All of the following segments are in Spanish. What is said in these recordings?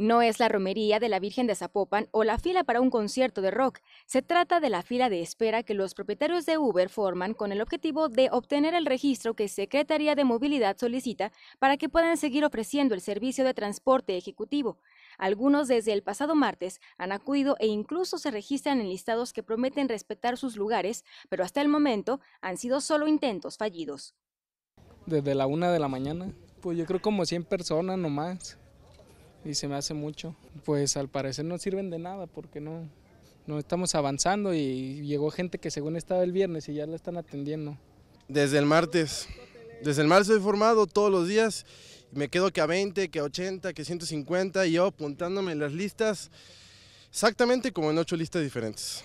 No es la romería de la Virgen de Zapopan o la fila para un concierto de rock, se trata de la fila de espera que los propietarios de Uber forman con el objetivo de obtener el registro que Secretaría de Movilidad solicita para que puedan seguir ofreciendo el servicio de transporte ejecutivo. Algunos desde el pasado martes han acudido e incluso se registran en listados que prometen respetar sus lugares, pero hasta el momento han sido solo intentos fallidos. Desde la una de la mañana, pues yo creo como 100 personas nomás y se me hace mucho. Pues al parecer no sirven de nada porque no, no estamos avanzando y llegó gente que según estaba el viernes y ya la están atendiendo. Desde el martes, desde el martes he formado todos los días, me quedo que a 20, que a 80, que a 150 y yo apuntándome las listas exactamente como en ocho listas diferentes.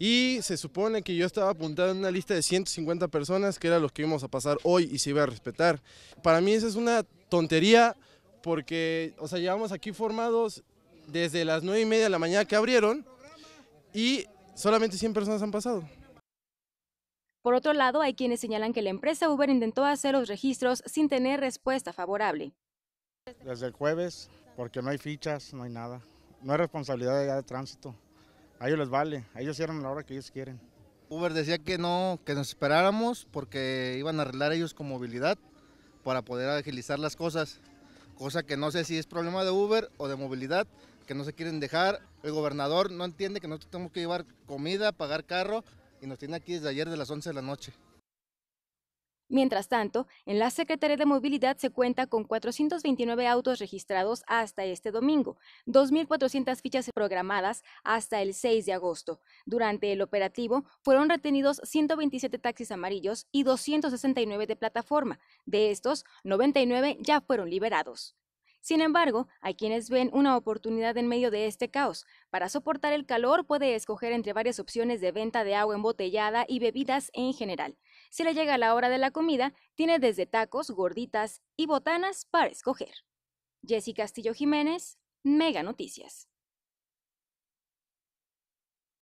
Y se supone que yo estaba apuntado en una lista de 150 personas que eran los que íbamos a pasar hoy y se iba a respetar. Para mí esa es una tontería porque, o sea, llevamos aquí formados desde las 9 y media de la mañana que abrieron y solamente 100 personas han pasado. Por otro lado, hay quienes señalan que la empresa Uber intentó hacer los registros sin tener respuesta favorable. Desde el jueves, porque no hay fichas, no hay nada. No hay responsabilidad de, tránsito. A ellos les vale, a ellos cierran a la hora que ellos quieren. Uber decía que no, que nos esperáramos porque iban a arreglar ellos con movilidad para poder agilizar las cosas cosa que no sé si es problema de Uber o de movilidad, que no se quieren dejar. El gobernador no entiende que nosotros tenemos que llevar comida, pagar carro y nos tiene aquí desde ayer de las 11 de la noche. Mientras tanto, en la Secretaría de Movilidad se cuenta con 429 autos registrados hasta este domingo, 2.400 fichas programadas hasta el 6 de agosto. Durante el operativo fueron retenidos 127 taxis amarillos y 269 de plataforma. De estos, 99 ya fueron liberados. Sin embargo, hay quienes ven una oportunidad en medio de este caos. Para soportar el calor puede escoger entre varias opciones de venta de agua embotellada y bebidas en general. Si le llega la hora de la comida, tiene desde tacos, gorditas y botanas para escoger. Jessy Castillo Jiménez, Mega Noticias.